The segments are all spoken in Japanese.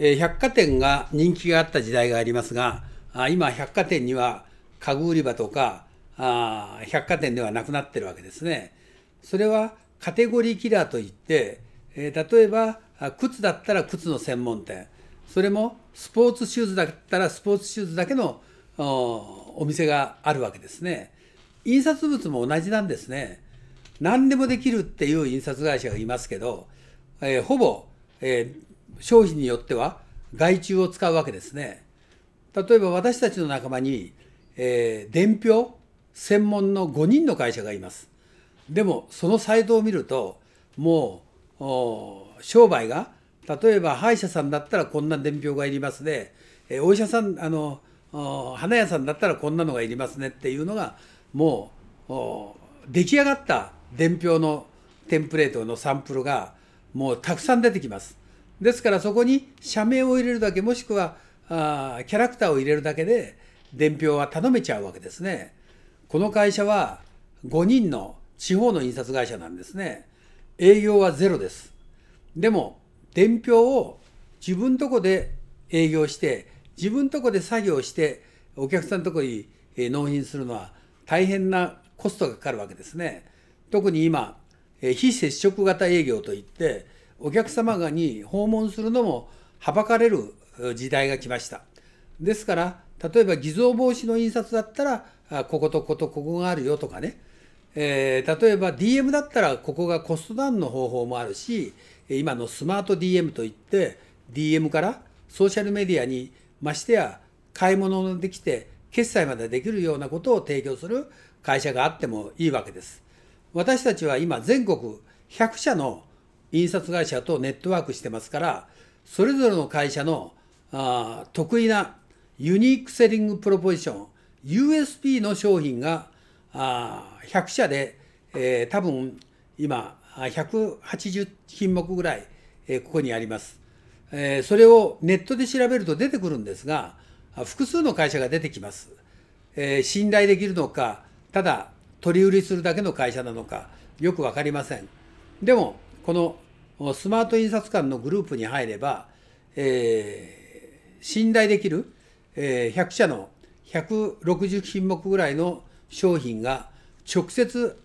えー、百貨店が人気があった時代がありますが、あ今、百貨店には家具売り場とかあ、百貨店ではなくなってるわけですね。それはカテゴリーキラーといって、えー、例えば靴だったら靴の専門店、それもスポーツシューズだったらスポーツシューズだけのお店があるわけですね。印刷物も同じなんですね。何でもできるっていう印刷会社がいますけど、えー、ほぼ、えー、商品によっては害虫を使うわけですね。例えば私たちの仲間に、えー、伝票専門の5人の会社がいます。でもそのサイトを見るともう商売が例えば歯医者さんだったらこんな伝票がいりますね、えー、お医者さんあの花屋さんだったらこんなのがいりますねっていうのがもう出来上がった伝票のテンプレートのサンプルがもうたくさん出てきます。ですからそこに社名を入れるだけ、もしくはあキャラクターを入れるだけで、伝票は頼めちゃうわけですね。この会社は5人の地方の印刷会社なんですね。営業はゼロです。でも、伝票を自分とこで営業して、自分とこで作業して、お客さんとこに納品するのは大変なコストがかかるわけですね。特に今、非接触型営業といって、お客様がに訪問するのもはばかれる時代が来ました。ですから、例えば偽造防止の印刷だったら、こことこことここがあるよとかね、えー、例えば DM だったらここがコストダウンの方法もあるし、今のスマート DM といって、DM からソーシャルメディアにましてや買い物のできて決済までできるようなことを提供する会社があってもいいわけです。私たちは今全国100社の印刷会社とネットワークしてますから、それぞれの会社のあ得意なユニークセリングプロポジション、USP の商品があ100社で、えー、多分今180品目ぐらい、えー、ここにあります、えー。それをネットで調べると出てくるんですが、複数の会社が出てきます。えー、信頼できるのか、ただ取り売りするだけの会社なのか、よくわかりません。でも、このスマート印刷館のグループに入れば、えー、信頼できる、えー、100社の160品目ぐらいの商品が直接、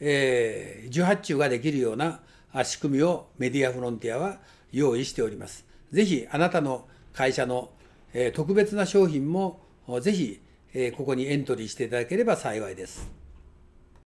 えー、受発注ができるような仕組みをメディアフロンティアは用意しております。ぜひあなたの会社の、え特別な商品もぜひ、えここにエントリーしていただければ幸いです。